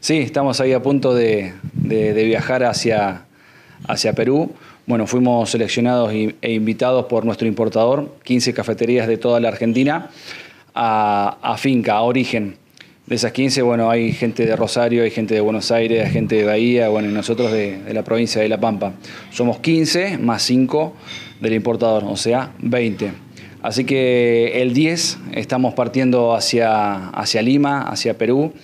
Sí, estamos ahí a punto de, viajar hacia, hacia Perú. Bueno, fuimos seleccionados e invitados por nuestro importador, 15 cafeterías de toda la Argentina, a, finca, a origen. De esas 15, bueno, hay gente de Rosario, hay gente de Buenos Aires, hay gente de Bahía, bueno, y nosotros de, la provincia de La Pampa. Somos 15 más 5 del importador, o sea, 20. Así que el 10 estamos partiendo hacia, hacia Lima, hacia Perú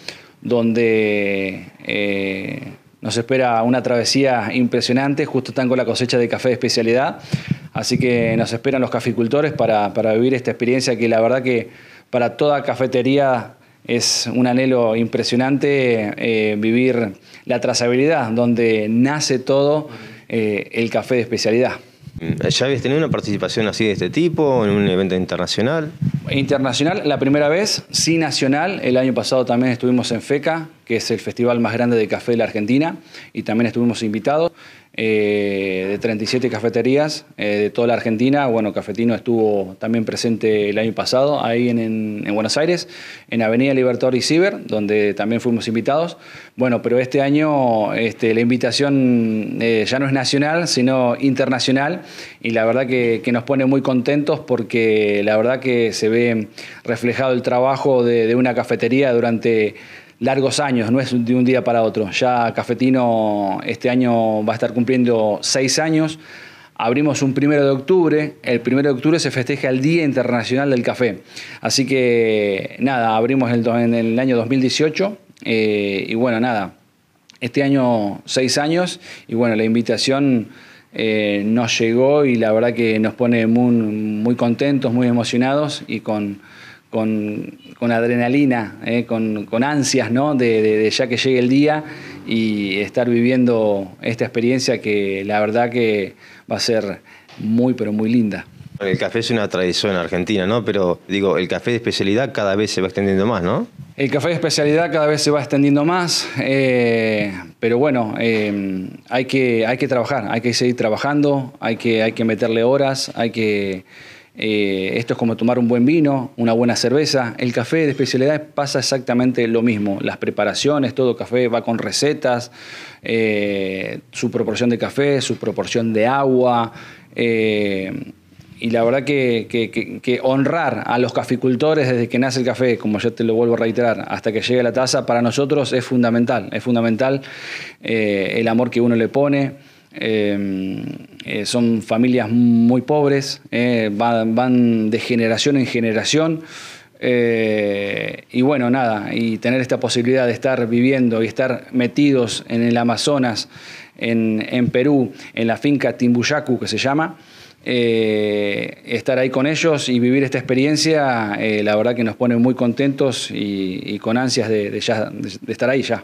donde eh, nos espera una travesía impresionante, justo están con la cosecha de café de especialidad, así que nos esperan los caficultores para, para vivir esta experiencia que la verdad que para toda cafetería es un anhelo impresionante eh, vivir la trazabilidad, donde nace todo eh, el café de especialidad. Mm, ¿Ya habías tenido una participación así de este tipo en un evento internacional? Internacional, la primera vez, sí nacional. El año pasado también estuvimos en FECA, que es el festival más grande de café de la Argentina, y también estuvimos invitados eh, de 37 cafeterías eh, de toda la Argentina. Bueno, Cafetino estuvo también presente el año pasado ahí en, Buenos Aires, en Avenida Libertador y Ciber, donde también fuimos invitados. Bueno, pero este año este, la invitación eh, ya no es nacional, sino internacional, y la verdad que, nos pone muy contentos porque la verdad que se ve reflejado el trabajo de, de una cafetería durante largos años, no es de un día para otro. Ya Cafetino este año va a estar cumpliendo seis años. Abrimos un primero de octubre. El primero de octubre se festeja el Día Internacional del Café. Así que nada, abrimos en el año 2018. Eh, y bueno, nada, este año seis años. Y bueno, la invitación eh, nos llegó y la verdad que nos pone muy contentos, muy emocionados y con con, adrenalina, eh, con, ansias, ¿no? De, ya que llegue el día y estar viviendo esta experiencia que la verdad que va a ser muy, pero muy linda. El café es una tradición en Argentina, ¿no? Pero digo, el café de especialidad cada vez se va extendiendo más, ¿no? El café de especialidad cada vez se va extendiendo más, eh, pero bueno, eh, hay, que, hay que trabajar, hay que seguir trabajando, hay que, hay que meterle horas, hay que eh, esto es como tomar un buen vino, una buena cerveza. El café de especialidades pasa exactamente lo mismo. Las preparaciones, todo café va con recetas, eh, su proporción de café, su proporción de agua. Eh, y la verdad que, que, honrar a los caficultores desde que nace el café, como yo te lo vuelvo a reiterar, hasta que llegue la taza, para nosotros es fundamental. Es fundamental el amor que uno le pone. Em, eh, son familias muy pobres, eh, van, de generación en generación. Eh, y bueno, nada, y tener esta posibilidad de estar viviendo y estar metidos en el Amazonas, en, Perú, en la finca Timbuyacu que se llama, estar ahí con ellos y vivir esta experiencia, la verdad que nos pone muy contentos y, con ansias de, de estar ahí ya.